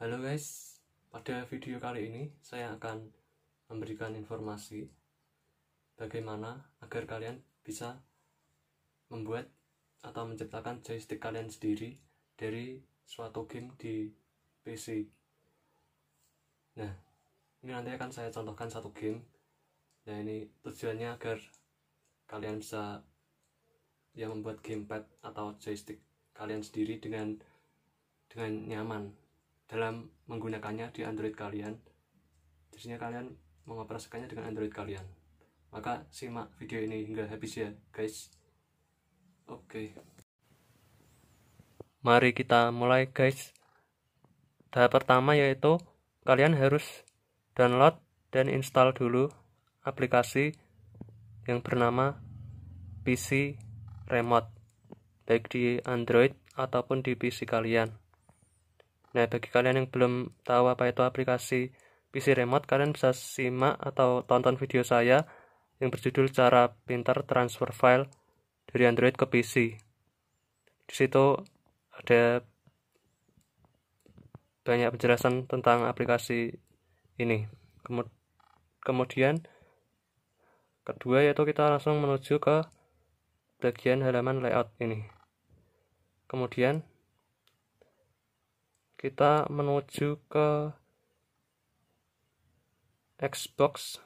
Halo guys, pada video kali ini saya akan memberikan informasi bagaimana agar kalian bisa membuat atau menciptakan joystick kalian sendiri dari suatu game di PC. Nah, ini nanti akan saya contohkan satu game. Nah, ini tujuannya agar kalian bisa ya membuat gamepad atau joystick kalian sendiri dengan dengan nyaman dalam menggunakannya di Android kalian. Jadinya kalian mengoperasikannya dengan Android kalian. Maka simak video ini hingga habis ya, guys. Oke. Okay. Mari kita mulai, guys. Tahap pertama yaitu kalian harus download dan install dulu aplikasi yang bernama PC Remote baik di Android ataupun di PC kalian. Nah, bagi kalian yang belum tahu apa itu aplikasi PC Remote, kalian bisa simak atau tonton video saya yang berjudul Cara Pintar Transfer File dari Android ke PC. Di situ ada banyak penjelasan tentang aplikasi ini. Kemudian kedua yaitu kita langsung menuju ke bagian halaman layout ini. Kemudian kita menuju ke Xbox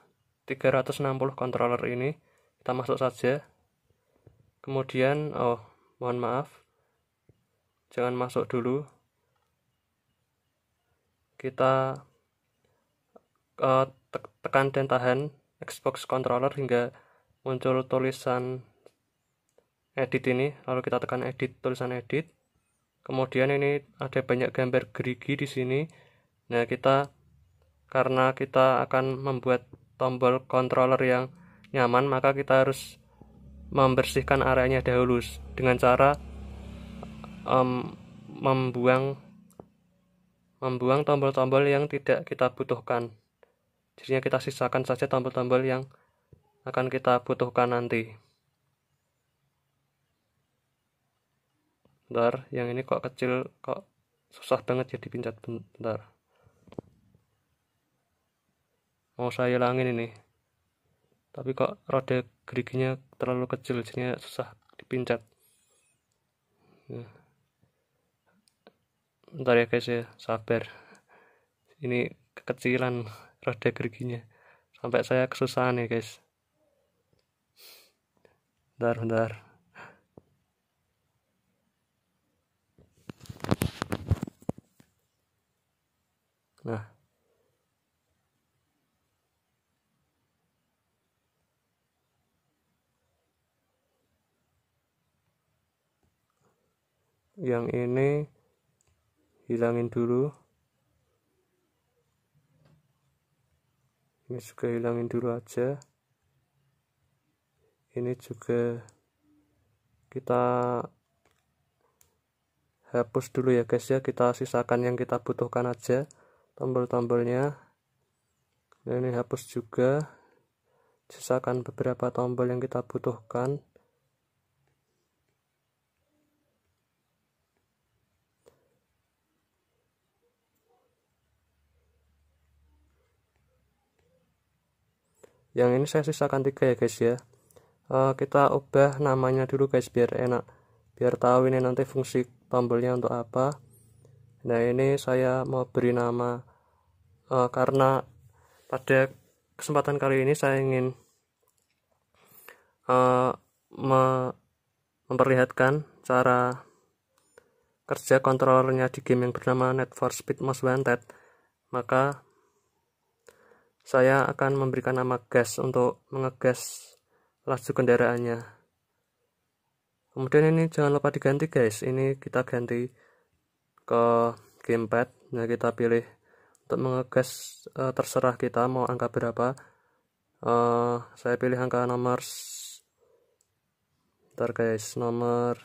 360 controller ini kita masuk saja kemudian oh mohon maaf jangan masuk dulu kita uh, eh, te tekan dan tahan Xbox controller hingga muncul tulisan edit ini lalu kita tekan edit tulisan edit kemudian ini ada banyak gambar gerigi di sini nah kita karena kita akan membuat tombol controller yang nyaman maka kita harus membersihkan areanya dahulu dengan cara um, membuang membuang tombol-tombol yang tidak kita butuhkan jadinya kita sisakan saja tombol-tombol yang akan kita butuhkan nanti bentar yang ini kok kecil kok susah banget jadi ya pincat bentar mau saya langin ini tapi kok roda geriginya terlalu kecil jadi susah dipincat ya. bentar ya guys ya sabar ini kekecilan roda geriginya sampai saya kesusahan ya guys bentar bentar Nah, yang ini hilangin dulu ini juga hilangin dulu aja ini juga kita hapus dulu ya guys ya kita sisakan yang kita butuhkan aja tombol-tombolnya dan ini hapus juga sisakan beberapa tombol yang kita butuhkan yang ini saya sisakan tiga ya guys ya uh, kita ubah namanya dulu guys biar enak biar tahu ini nanti fungsi tombolnya untuk apa Nah ini saya mau beri nama uh, karena pada kesempatan kali ini saya ingin uh, me memperlihatkan cara kerja kontrolernya di game yang bernama Net for Speed Most Wanted. Maka saya akan memberikan nama gas untuk mengegas laju kendaraannya. Kemudian ini jangan lupa diganti guys, ini kita ganti ke gamepad ya kita pilih untuk mengegas uh, terserah kita mau angka berapa uh, saya pilih angka nomor ntar guys nomor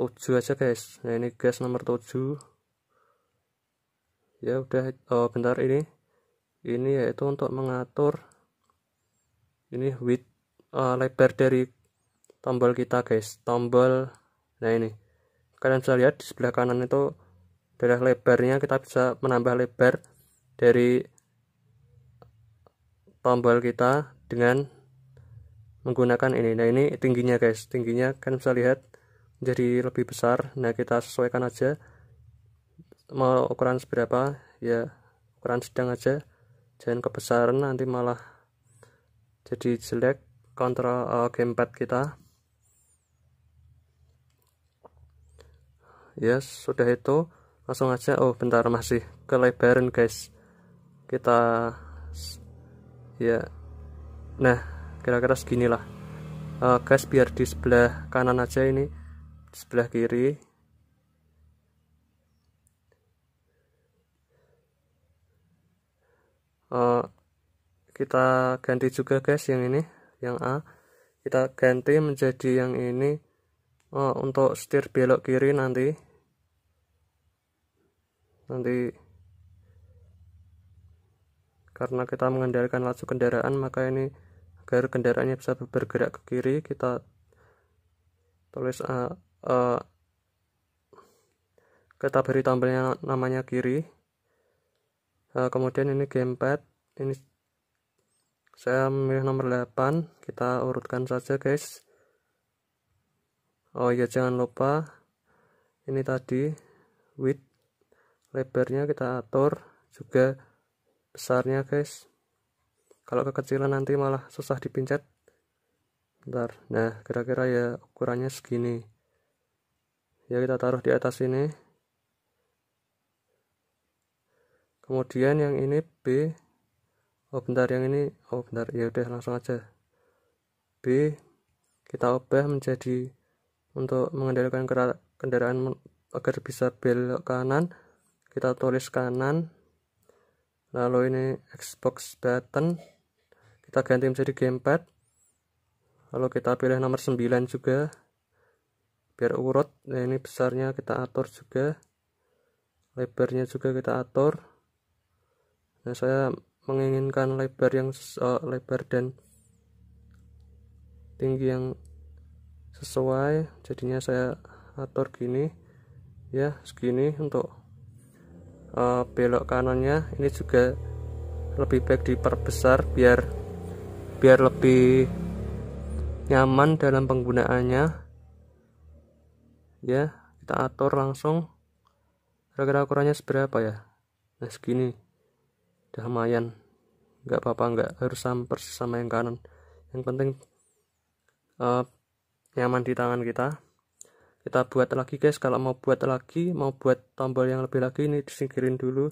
7 aja guys nah ini guys nomor 7 ya udah oh bentar ini ini yaitu untuk mengatur ini width uh, lebar dari tombol kita guys tombol nah ini kalian bisa lihat di sebelah kanan itu daerah lebarnya kita bisa menambah lebar dari tombol kita dengan menggunakan ini nah ini tingginya guys tingginya kalian bisa lihat jadi lebih besar nah kita sesuaikan aja mau ukuran seberapa ya ukuran sedang aja jangan kebesaran nanti malah jadi jelek kontrol uh, gamepad kita ya sudah itu langsung aja oh bentar masih kelebaran guys kita ya nah kira-kira seginilah uh, eh, guys biar di sebelah kanan aja ini di sebelah kiri uh, kita ganti juga guys yang ini yang A kita ganti menjadi yang ini oh, untuk setir belok kiri nanti nanti karena kita mengendalikan laju kendaraan maka ini agar kendaraannya bisa bergerak ke kiri kita tulis uh, uh, kita beri tampilnya namanya kiri uh, kemudian ini gamepad ini saya memilih nomor 8 kita urutkan saja guys oh iya jangan lupa ini tadi width lebarnya kita atur juga besarnya guys kalau kekecilan nanti malah susah dipincet bentar nah kira-kira ya ukurannya segini ya kita taruh di atas ini kemudian yang ini B oh bentar yang ini oh bentar ya udah langsung aja B kita ubah menjadi untuk mengendalikan kendaraan agar bisa belok kanan kita tulis kanan lalu ini Xbox button kita ganti menjadi gamepad lalu kita pilih nomor 9 juga biar urut nah ini besarnya kita atur juga lebarnya juga kita atur nah saya menginginkan lebar yang uh, lebar dan tinggi yang sesuai jadinya saya atur gini ya segini untuk uh, belok kanannya ini juga lebih baik diperbesar biar biar lebih nyaman dalam penggunaannya ya kita atur langsung kira-kira ukurannya seberapa ya nah segini udah lumayan nggak apa-apa nggak harus sama persis sama yang kanan yang penting uh, nyaman di tangan kita kita buat lagi guys kalau mau buat lagi mau buat tombol yang lebih lagi ini disingkirin dulu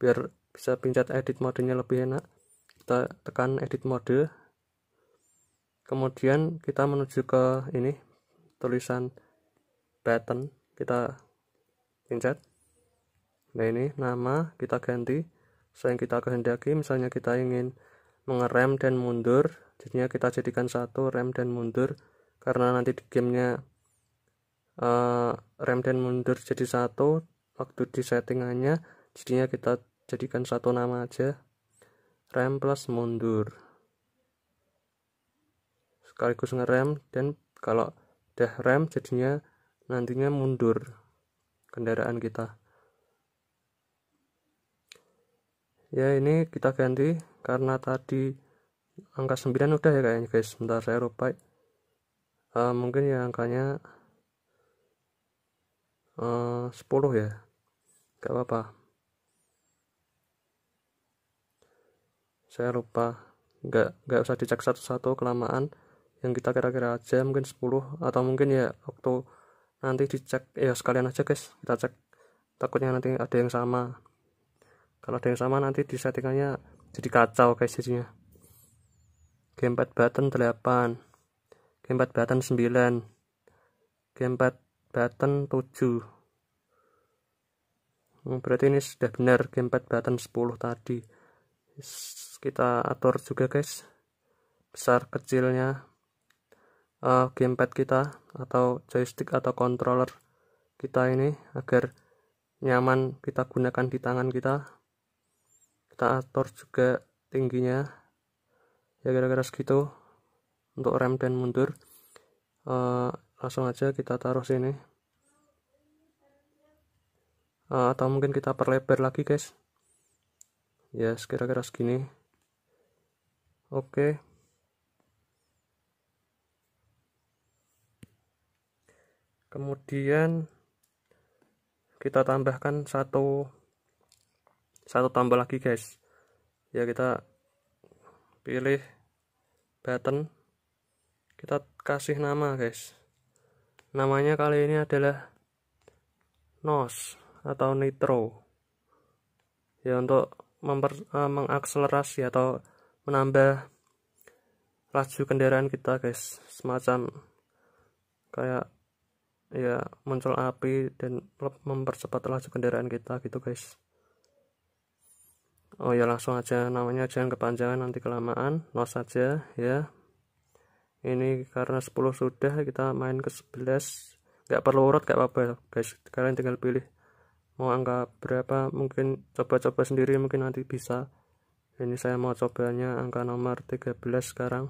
biar bisa pencet edit modenya lebih enak kita tekan edit mode kemudian kita menuju ke ini tulisan button kita pencet nah ini nama kita ganti Saya kita kehendaki misalnya kita ingin mengerem dan mundur jadinya kita jadikan satu rem dan mundur karena nanti di gamenya uh, rem dan mundur jadi satu waktu di settingannya jadinya kita jadikan satu nama aja rem plus mundur sekaligus ngerem dan kalau udah rem jadinya nantinya mundur kendaraan kita ya ini kita ganti karena tadi angka 9 udah ya kayaknya guys sebentar saya rupai uh, eh, mungkin ya angkanya Eh, uh, 10 ya gak apa-apa saya lupa gak gak usah dicek satu-satu kelamaan yang kita kira-kira aja mungkin 10 atau mungkin ya waktu nanti dicek ya sekalian aja guys kita cek takutnya nanti ada yang sama kalau ada yang sama nanti di settingannya jadi kacau guys jadinya gamepad button 8 gamepad button 9 gamepad button 7 hmm, berarti ini sudah benar gamepad button 10 tadi kita atur juga guys besar kecilnya uh, eh, gamepad kita atau joystick atau controller kita ini agar nyaman kita gunakan di tangan kita kita atur juga tingginya ya kira-kira segitu untuk rem dan mundur uh, langsung aja kita taruh sini ah, atau mungkin kita perlebar lagi guys ya yes kira-kira segini oke okay. kemudian kita tambahkan satu satu tambah lagi guys ya kita pilih button kita kasih nama guys namanya kali ini adalah NOS atau Nitro ya untuk memper, uh, mengakselerasi atau menambah laju kendaraan kita guys semacam kayak ya muncul api dan mempercepat laju kendaraan kita gitu guys oh ya langsung aja namanya jangan kepanjangan nanti kelamaan nos aja ya ini karena 10 sudah kita main ke 11 nggak perlu urut nggak apa-apa guys kalian tinggal pilih mau angka berapa mungkin coba-coba sendiri mungkin nanti bisa ini saya mau cobanya angka nomor 13 sekarang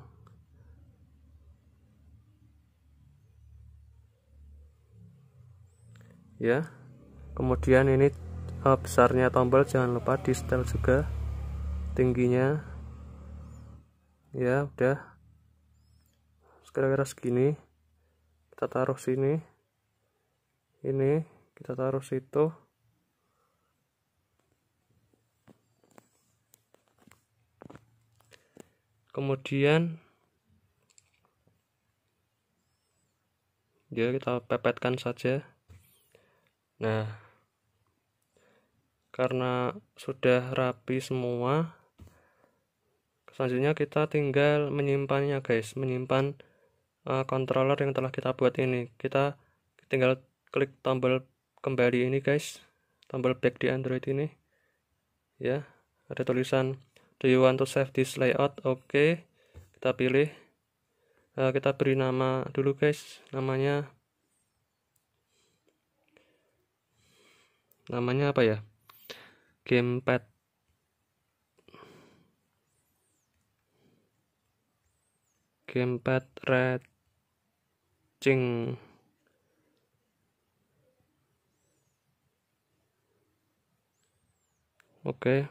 ya kemudian ini oh, besarnya tombol jangan lupa di setel juga tingginya ya udah kira-kira segini kita taruh sini ini kita taruh situ kemudian ya kita pepetkan saja nah karena sudah rapi semua selanjutnya kita tinggal menyimpannya guys menyimpan uh, controller yang telah kita buat ini kita tinggal klik tombol kembali ini guys tombol back di Android ini ya ada tulisan do you want to save this layout oke okay. kita pilih uh, kita beri nama dulu guys namanya namanya apa ya gamepad keempat racing oke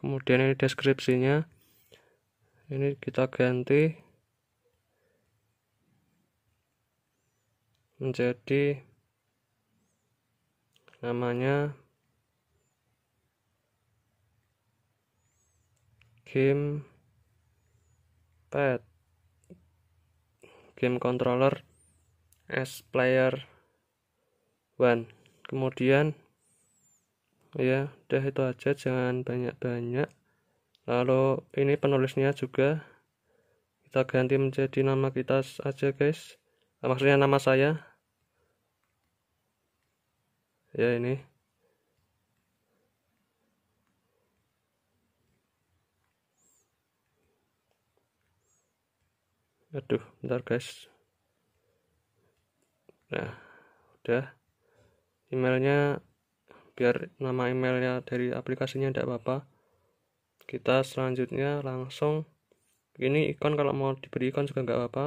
kemudian ini deskripsinya ini kita ganti menjadi namanya game pad game controller S player one kemudian ya udah itu aja jangan banyak-banyak lalu ini penulisnya juga kita ganti menjadi nama kita aja guys maksudnya nama saya ya ini aduh bentar guys nah udah emailnya biar nama emailnya dari aplikasinya tidak apa-apa kita selanjutnya langsung ini ikon kalau mau diberi ikon juga nggak apa-apa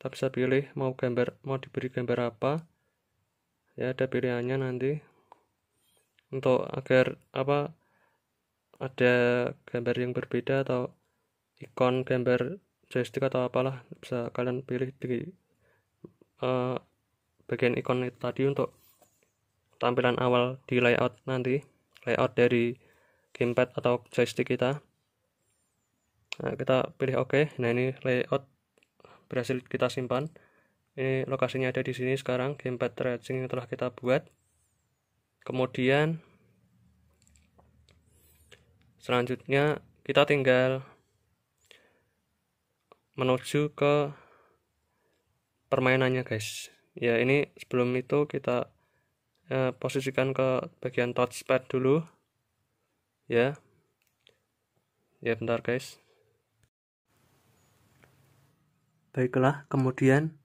kita bisa pilih mau gambar mau diberi gambar apa ya ada pilihannya nanti untuk agar apa ada gambar yang berbeda atau ikon gambar joystick atau apalah bisa kalian pilih di uh, bagian ikon itu tadi untuk tampilan awal di layout nanti layout dari gamepad atau joystick kita nah, kita pilih OK nah ini layout berhasil kita simpan ini lokasinya ada di sini sekarang gamepad tracing yang telah kita buat kemudian selanjutnya kita tinggal menuju ke permainannya guys ya ini sebelum itu kita eh, posisikan ke bagian touchpad dulu ya ya bentar guys baiklah kemudian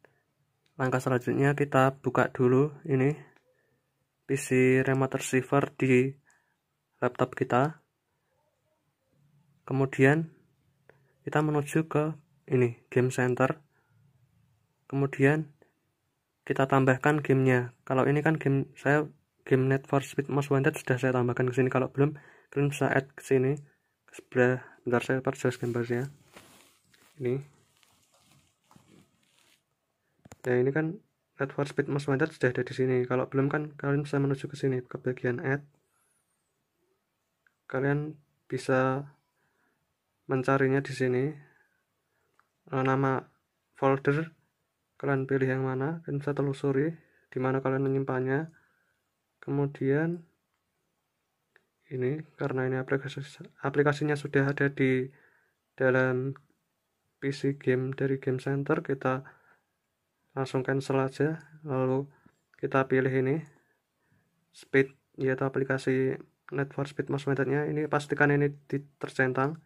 langkah selanjutnya kita buka dulu ini PC remote receiver di laptop kita kemudian kita menuju ke ini game center kemudian kita tambahkan gamenya kalau ini kan game saya game net for speed most wanted sudah saya tambahkan ke sini kalau belum kalian bisa add ke sini ke sebelah bentar saya perjelas gambarnya ini ya ini kan net for speed most wanted sudah ada di sini kalau belum kan kalian bisa menuju ke sini ke bagian add kalian bisa mencarinya di sini Eh, nama folder kalian pilih yang mana dan bisa telusuri di mana kalian menyimpannya kemudian ini karena ini aplikasi aplikasinya sudah ada di dalam PC game dari game center kita langsung cancel aja lalu kita pilih ini speed yaitu aplikasi network speed mouse methodnya ini pastikan ini tercentang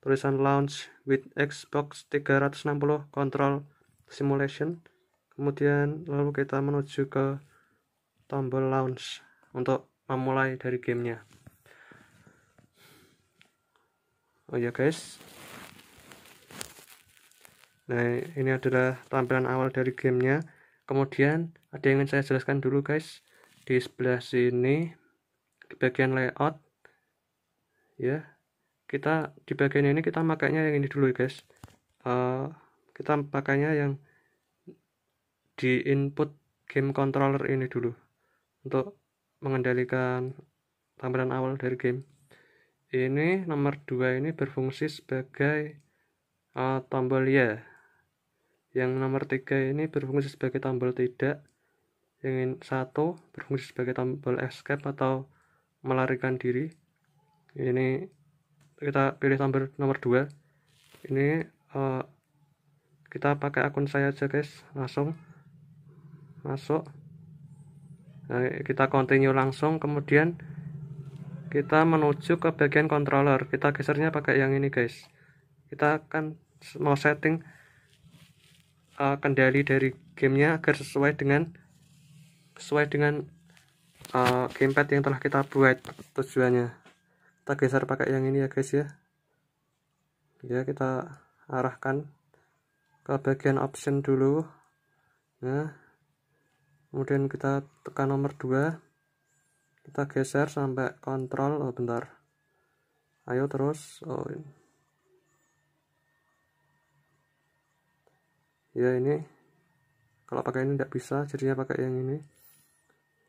tulisan launch with Xbox 360 Control Simulation kemudian lalu kita menuju ke tombol launch untuk memulai dari gamenya oh ya guys nah ini adalah tampilan awal dari gamenya kemudian ada yang ingin saya jelaskan dulu guys di sebelah sini di bagian layout ya kita di bagian ini kita makanya yang ini dulu ya guys uh, kita pakainya yang di input game controller ini dulu untuk mengendalikan tampilan awal dari game ini nomor 2 ini berfungsi sebagai uh, tombol ya yang nomor 3 ini berfungsi sebagai tombol tidak yang satu berfungsi sebagai tombol escape atau melarikan diri ini kita pilih nomor nomor 2 ini uh, kita pakai akun saya aja guys langsung masuk nah, kita continue langsung kemudian kita menuju ke bagian controller kita gesernya pakai yang ini guys kita akan mau setting uh, kendali dari gamenya agar sesuai dengan sesuai dengan uh, gamepad yang telah kita buat tujuannya kita geser pakai yang ini ya guys ya ya kita arahkan ke bagian option dulu ya, kemudian kita tekan nomor 2 kita geser sampai kontrol oh bentar ayo terus oh ya ini kalau pakai ini tidak bisa jadinya pakai yang ini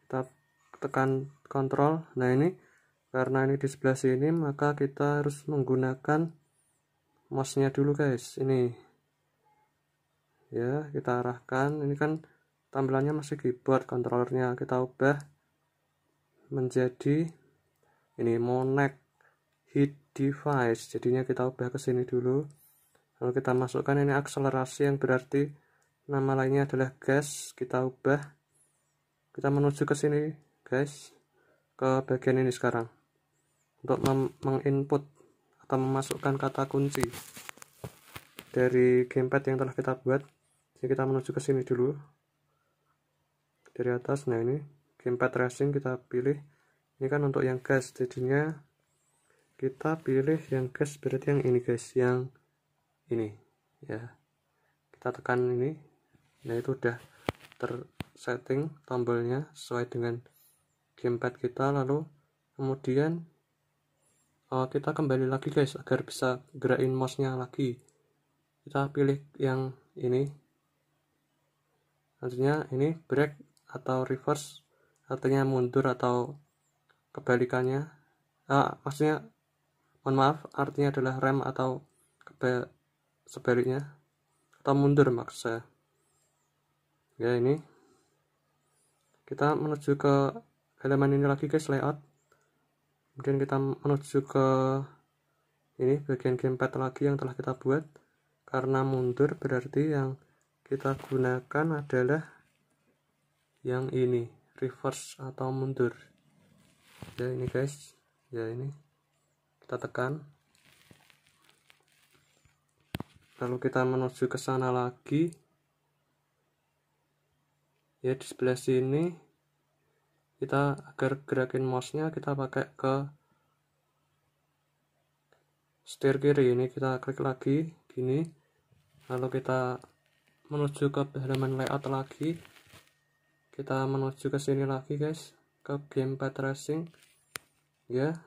kita tekan kontrol nah ini karena ini di sebelah sini maka kita harus menggunakan mouse-nya dulu guys ini ya kita arahkan ini kan tampilannya masih keyboard Kontrolernya kita ubah menjadi ini monek hit device jadinya kita ubah ke sini dulu lalu kita masukkan ini akselerasi yang berarti nama lainnya adalah gas kita ubah kita menuju ke sini guys ke bagian ini sekarang untuk menginput atau memasukkan kata kunci dari gamepad yang telah kita buat jadi kita menuju ke sini dulu dari atas nah ini gamepad racing kita pilih ini kan untuk yang gas jadinya kita pilih yang gas berarti yang ini guys yang ini ya kita tekan ini nah itu udah tersetting tombolnya sesuai dengan gamepad kita lalu kemudian uh, kita kembali lagi guys agar bisa gerakin mouse nya lagi kita pilih yang ini artinya ini break atau reverse artinya mundur atau kebalikannya ah, maksudnya mohon maaf artinya adalah rem atau sebaliknya atau mundur maksudnya ya ini kita menuju ke elemen ini lagi guys layout kemudian kita menuju ke ini bagian gamepad lagi yang telah kita buat karena mundur berarti yang kita gunakan adalah yang ini reverse atau mundur ya ini guys ya ini kita tekan lalu kita menuju ke sana lagi ya di sebelah sini kita agar gerakin mouse-nya kita pakai ke setir kiri ini kita klik lagi gini lalu kita menuju ke halaman layout lagi kita menuju ke sini lagi guys ke gamepad racing ya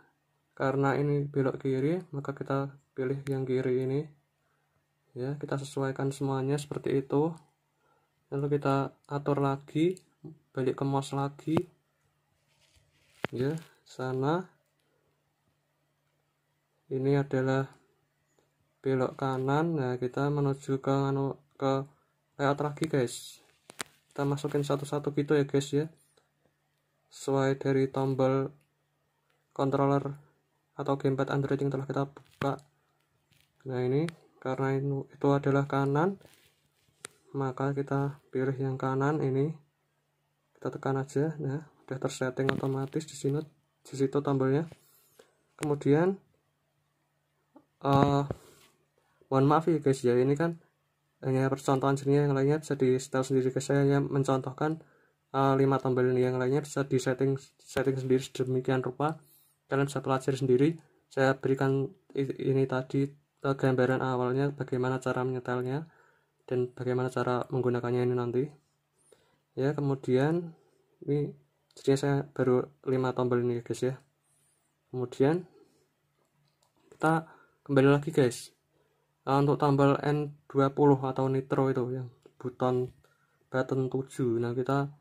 karena ini belok kiri maka kita pilih yang kiri ini ya kita sesuaikan semuanya seperti itu lalu kita atur lagi balik ke mouse lagi ya sana ini adalah belok kanan nah kita menuju ke anu, ke layout lagi guys kita masukin satu-satu gitu ya guys ya sesuai dari tombol controller atau gamepad Android yang telah kita buka nah ini karena itu adalah kanan maka kita pilih yang kanan ini kita tekan aja nah udah tersetting otomatis di sini di situ tombolnya kemudian uh, mohon maaf ya guys ya ini kan hanya percontohan sini yang lainnya bisa di setel sendiri guys saya hanya mencontohkan uh, eh, 5 tombol yang lainnya bisa di setting setting sendiri sedemikian rupa kalian bisa pelajari sendiri saya berikan ini tadi eh, gambaran awalnya bagaimana cara menyetelnya dan bagaimana cara menggunakannya ini nanti ya kemudian ini jadi saya baru 5 tombol ini guys ya kemudian kita kembali lagi guys nah, untuk tombol N20 atau nitro itu yang button button 7 nah kita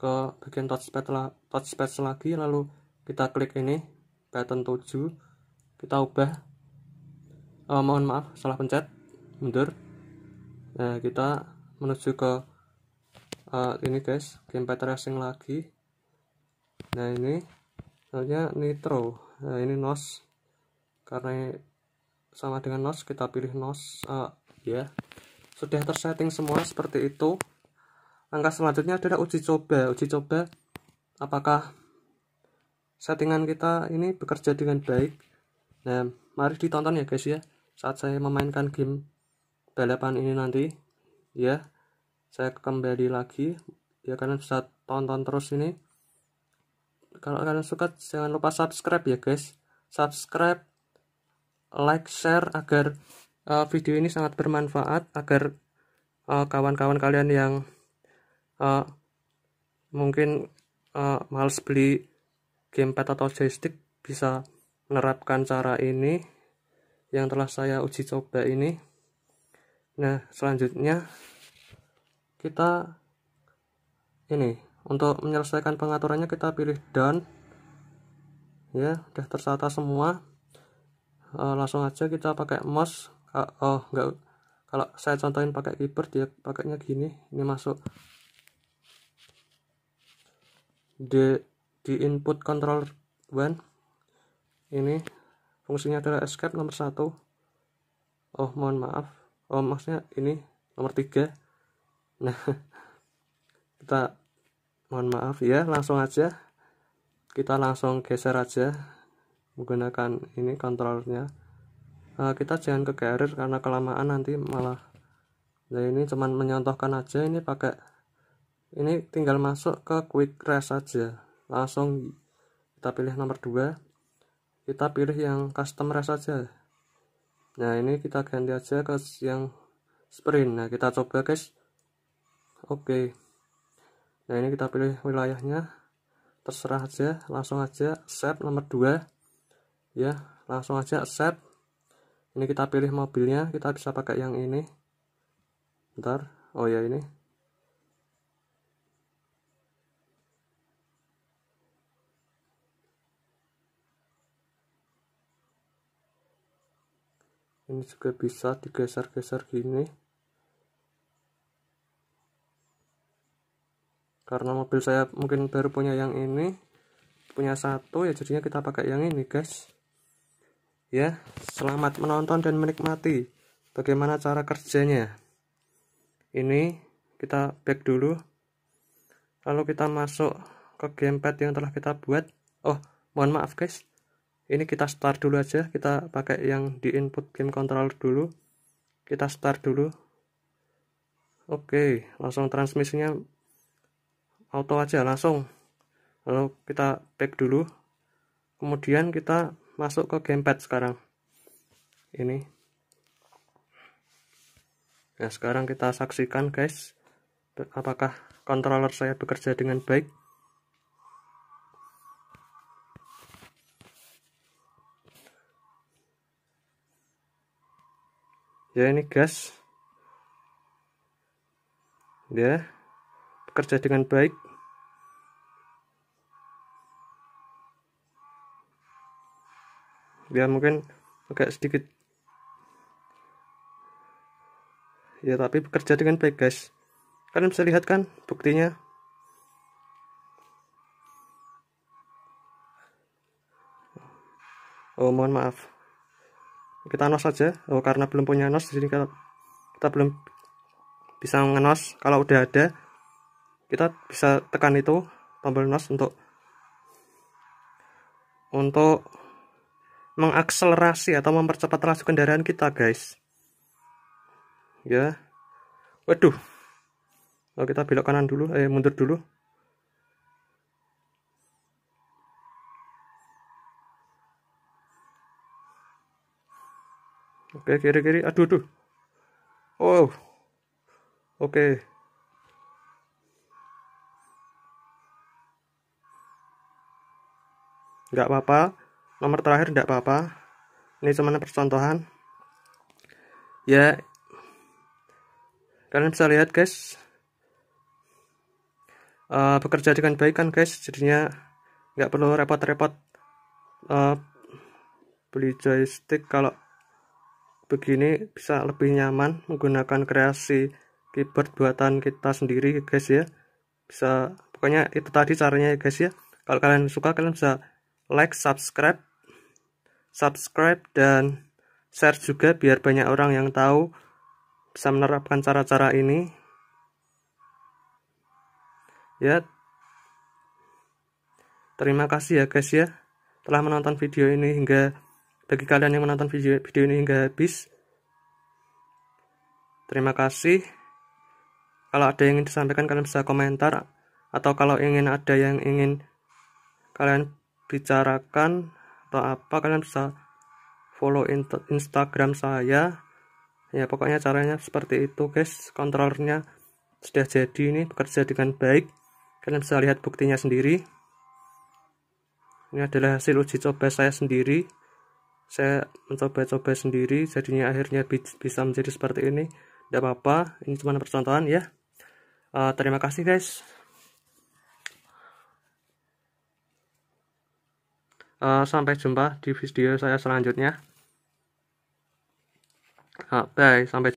ke bagian touchpad, la touchpad lagi lalu kita klik ini button 7 kita ubah oh, mohon maaf salah pencet mundur nah kita menuju ke uh, ini guys gamepad racing lagi nah ini soalnya nitro nah ini nos karena sama dengan nos kita pilih nos uh, ya sudah tersetting semua seperti itu langkah selanjutnya adalah uji coba uji coba apakah settingan kita ini bekerja dengan baik nah mari ditonton ya guys ya saat saya memainkan game balapan ini nanti ya saya kembali lagi ya kalian bisa tonton terus ini kalau kalian suka jangan lupa subscribe ya guys subscribe like share agar uh, video ini sangat bermanfaat agar eh, kawan-kawan uh, kalian yang uh, mungkin uh, males beli gamepad atau joystick bisa menerapkan cara ini yang telah saya uji coba ini nah selanjutnya kita ini untuk menyelesaikan pengaturannya kita pilih done ya udah tersata semua e, langsung aja kita pakai mouse oh enggak kalau saya contohin pakai keyboard ya pakainya gini ini masuk di di input control one ini fungsinya adalah escape nomor satu oh mohon maaf oh maksudnya ini nomor tiga nah kita mohon maaf ya langsung aja kita langsung geser aja menggunakan ini kontrolnya uh, kita jangan ke carrier karena kelamaan nanti malah nah ini cuman menyontohkan aja ini pakai ini tinggal masuk ke quick rest aja langsung kita pilih nomor 2 kita pilih yang custom rest aja nah ini kita ganti aja ke yang sprint nah kita coba guys oke okay nah ini kita pilih wilayahnya terserah aja langsung aja set nomor 2 ya langsung aja set ini kita pilih mobilnya kita bisa pakai yang ini bentar oh ya ini ini juga bisa digeser-geser gini karena mobil saya mungkin baru punya yang ini punya satu ya jadinya kita pakai yang ini guys ya selamat menonton dan menikmati bagaimana cara kerjanya ini kita back dulu lalu kita masuk ke gamepad yang telah kita buat oh mohon maaf guys ini kita start dulu aja kita pakai yang di input game controller dulu kita start dulu oke langsung transmisinya auto aja langsung lalu kita back dulu kemudian kita masuk ke gamepad sekarang ini nah sekarang kita saksikan guys apakah controller saya bekerja dengan baik ya ini guys, ya bekerja dengan baik ya mungkin agak sedikit ya tapi bekerja dengan baik guys kalian bisa lihat kan buktinya oh mohon maaf kita nos saja oh karena belum punya nos jadi kita, kita belum bisa ngenos kalau udah ada kita bisa tekan itu tombol nos untuk untuk mengakselerasi atau mempercepat laju kendaraan kita guys ya waduh kalau kita belok kanan dulu eh mundur dulu oke kiri kiri aduh aduh oh oke nggak apa-apa nomor terakhir nggak apa-apa ini cuma percontohan ya kalian bisa lihat guys uh, bekerja dengan baik kan guys jadinya nggak perlu repot-repot uh, beli joystick kalau begini bisa lebih nyaman menggunakan kreasi keyboard buatan kita sendiri guys ya bisa pokoknya itu tadi caranya ya guys ya kalau kalian suka kalian bisa like, subscribe, subscribe dan share juga biar banyak orang yang tahu bisa menerapkan cara-cara ini. Ya. Terima kasih ya guys ya telah menonton video ini hingga bagi kalian yang menonton video video ini hingga habis. Terima kasih. Kalau ada yang ingin disampaikan kalian bisa komentar atau kalau ingin ada yang ingin kalian bicarakan atau apa kalian bisa follow Instagram saya ya pokoknya caranya seperti itu guys kontrolnya sudah jadi ini bekerja dengan baik kalian bisa lihat buktinya sendiri ini adalah hasil uji coba saya sendiri saya mencoba-coba sendiri jadinya akhirnya bisa menjadi seperti ini tidak apa-apa ini cuma percontohan ya uh, terima kasih guys Eh, sampai jumpa di video saya selanjutnya. bye, sampai